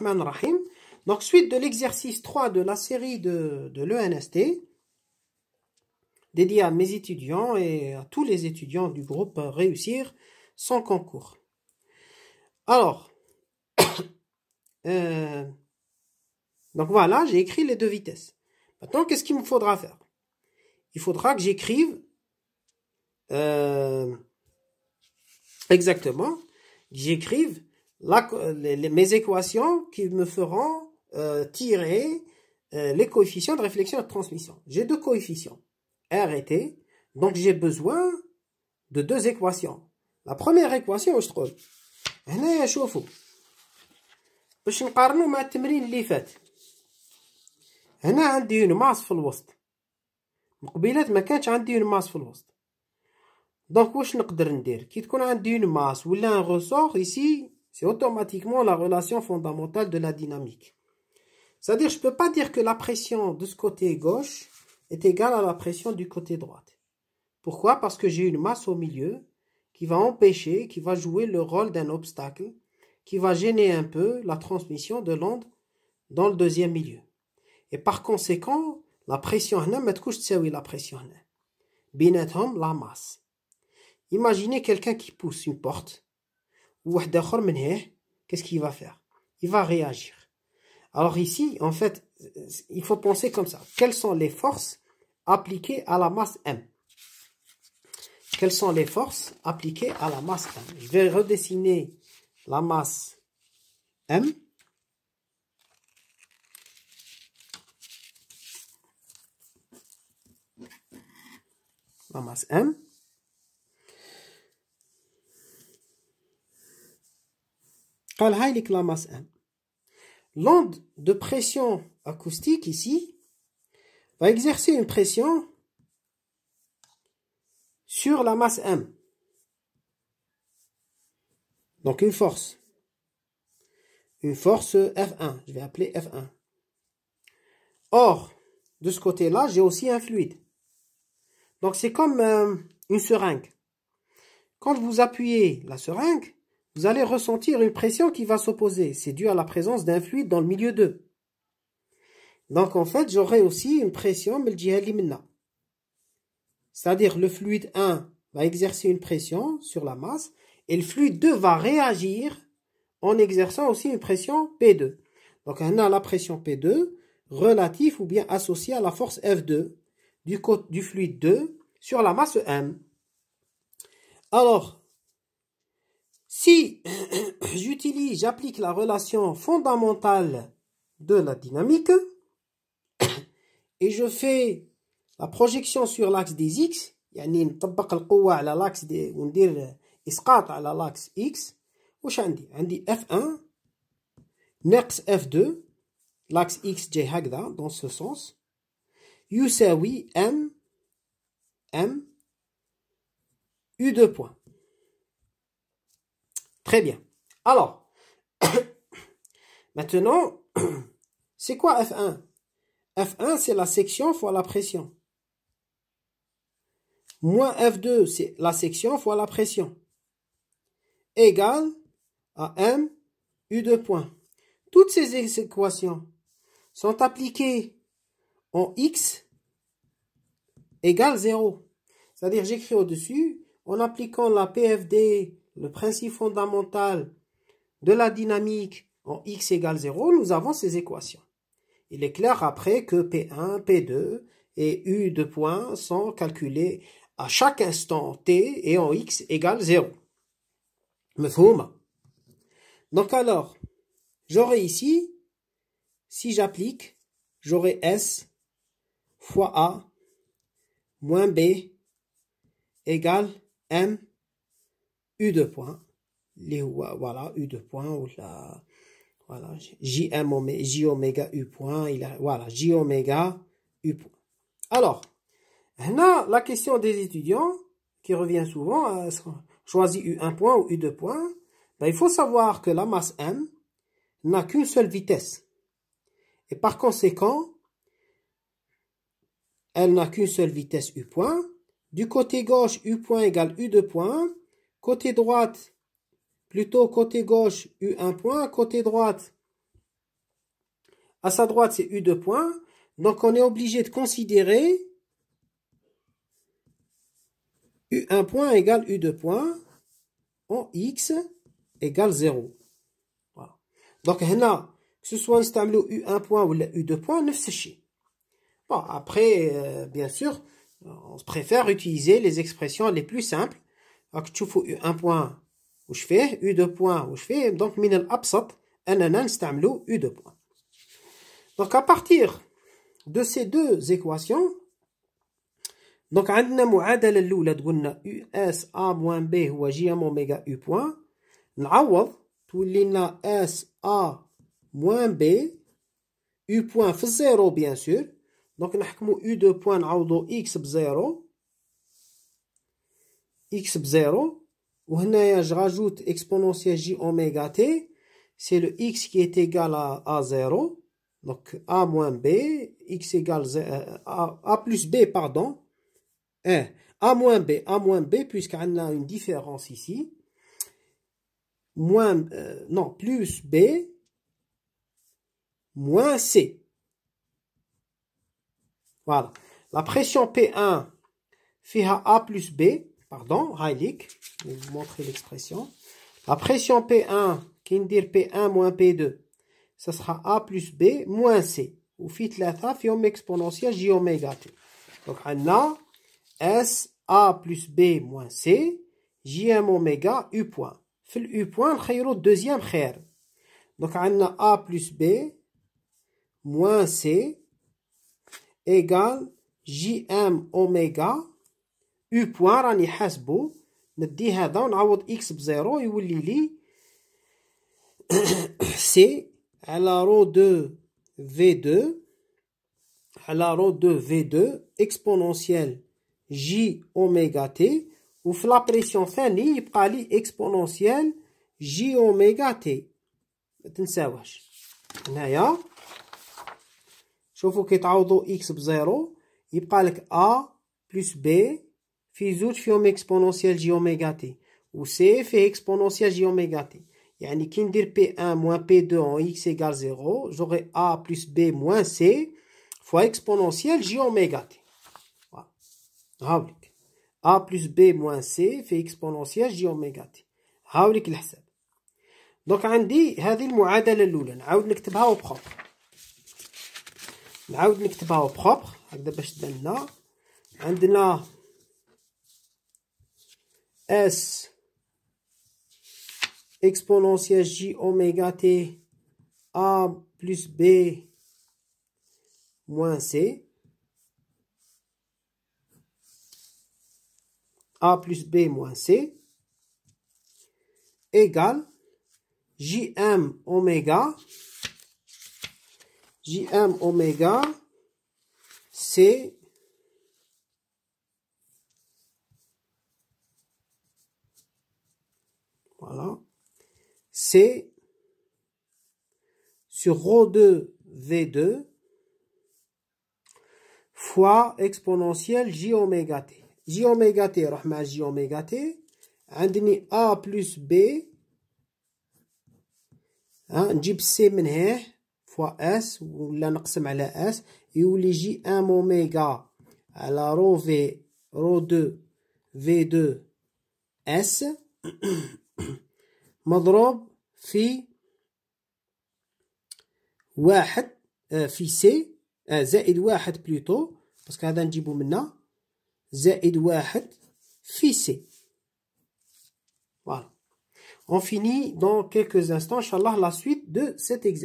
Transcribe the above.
Rahim. Donc, suite de l'exercice 3 de la série de, de l'ENST, dédié à mes étudiants et à tous les étudiants du groupe Réussir sans concours. Alors, euh, donc voilà, j'ai écrit les deux vitesses. Maintenant, qu'est-ce qu'il me faudra faire Il faudra que j'écrive euh, exactement, j'écrive la, mes équations qui me feront euh, tirer euh, les coefficients de réflexion et de transmission. J'ai deux coefficients, R et T, donc j'ai besoin de deux équations. La première équation, je trouve, هنا شوفوا باش نقارنوا مع التمرين اللي فات هنا عندي اون ماس في الوسط مقبلات ما كانتش عندي اون ماس في الوسط دونك واش نقدر ندير كي تكون عندي اون ماس ولا un ressort, ici c'est automatiquement la relation fondamentale de la dynamique. C'est-à-dire, je ne peux pas dire que la pression de ce côté gauche est égale à la pression du côté droite. Pourquoi Parce que j'ai une masse au milieu qui va empêcher, qui va jouer le rôle d'un obstacle, qui va gêner un peu la transmission de l'onde dans le deuxième milieu. Et par conséquent, la pression mètre couche, c'est où la pression Binet la masse. Imaginez quelqu'un qui pousse une porte ou اخر de هيه qu'est-ce qu'il va faire il va réagir alors ici en fait il faut penser comme ça quelles sont les forces appliquées à la masse M quelles sont les forces appliquées à la masse M je vais redessiner la masse M la masse M masse m, L'onde de pression acoustique ici va exercer une pression sur la masse M. Donc une force. Une force F1. Je vais appeler F1. Or, de ce côté-là, j'ai aussi un fluide. Donc c'est comme euh, une seringue. Quand vous appuyez la seringue, vous allez ressentir une pression qui va s'opposer. C'est dû à la présence d'un fluide dans le milieu 2. Donc en fait, j'aurai aussi une pression mais C'est-à-dire le fluide 1 va exercer une pression sur la masse et le fluide 2 va réagir en exerçant aussi une pression P2. Donc on a la pression P2 relative ou bien associée à la force F2 du, du fluide 2 sur la masse M. Alors, si j'utilise, j'applique la relation fondamentale de la dynamique et je fais la projection sur l'axe des x, يعني نطبق على لاكس وندير على لاكس x واش F1 next F2 l'axe x J هكذا dans ce sens, oui, M M U2 point. Très bien. Alors, maintenant, c'est quoi F1 F1, c'est la section fois la pression. Moins F2, c'est la section fois la pression. Égal à M, U deux points. Toutes ces équations sont appliquées en X égale 0. C'est-à-dire, j'écris au-dessus, en appliquant la PFD le principe fondamental de la dynamique en x égale 0, nous avons ces équations. Il est clair après que P1, P2 et U de points sont calculés à chaque instant t et en x égale 0. bon, Donc alors, j'aurai ici, si j'applique, j'aurai S fois A moins B égale M U 2 point, voilà, U 2 point, ou la, voilà, J oméga U point, il a, voilà, J oméga U point. Alors, là, la question des étudiants, qui revient souvent, euh, choisit U1 point ou U2 point, ben, il faut savoir que la masse M n'a qu'une seule vitesse. Et par conséquent, elle n'a qu'une seule vitesse U point. Du côté gauche, U point égale U2 point. Côté droite, plutôt côté gauche, U1 point. Côté droite, à sa droite, c'est U2 point. Donc, on est obligé de considérer U1 point égale U2 point en X égale 0. Donc, là, que ce soit un U1 point ou U2 point, ne se Bon, après, euh, bien sûr, on préfère utiliser les expressions les plus simples donc, à partir de ces deux équations, point, où je un point, deux points un point, nous avons un on a un point, on a point, on point, un on a un point, on a un point, a un point, point, on un a moins B, U point, un point, on on point, x ou 0 je rajoute exponentielle j oméga t c'est le x qui est égal à, à 0 donc a moins b x égale 0, euh, a, plus b pardon a moins b a moins b puisqu'on a une différence ici moins euh, non plus b moins c voilà la pression p1 fait a plus b pardon, Heilig, je vais vous montrer l'expression. La pression P1, qui dire P1 moins P2, ça sera A plus B moins C. Ou fit la fio exponentielle J oméga T. Donc, on a S A plus B moins C, JM oméga U point. Fait le U point, le deuxième frère. Donc, on a A plus B moins C égale JM oméga او بوان راني حاسبو ندي هذا ونعوض اكس بزيرو يولي لي سي على رو دو في دو على رو دو في دو اكسبونونسيال جي اوميغا تي وفي لابريسيون ثاني يبقى لي اكسبونونسيال جي اوميغا تي ما هنايا شوفو كي تعوضو اكس بزيرو يبقى لك ا بلس بي Fizout zut, je exponentielle j oméga t. Ou c, je fais exponentielle j oméga t. si je dis p1 moins p2 en x égale 0, j'aurai a plus b moins c fois exponentielle j oméga t. Voilà. a plus b moins c fait exponentielle j oméga t. Voilà Donc, Andi, ce premier équilibre. Je vais le réécrire proprement. Je vais le réécrire proprement. Pour le S exponentielle j oméga t a plus b moins c a plus b moins c égale jm oméga jm oméga c sur Rho2 V2 fois exponentielle J oméga T. J Omega T, J Omega T, A plus B, hein, Jib C fois S, ou S, et où les J M oméga à la Rho V, Rho2 V2 S, Madrobe, FI, Wahhet, Fissé, Zed Wahhet plutôt, parce qu'Adam Djiboubna, Zed Wahhet, Fissé. Voilà. On finit dans quelques instants, inshallah, la suite de cet exercice.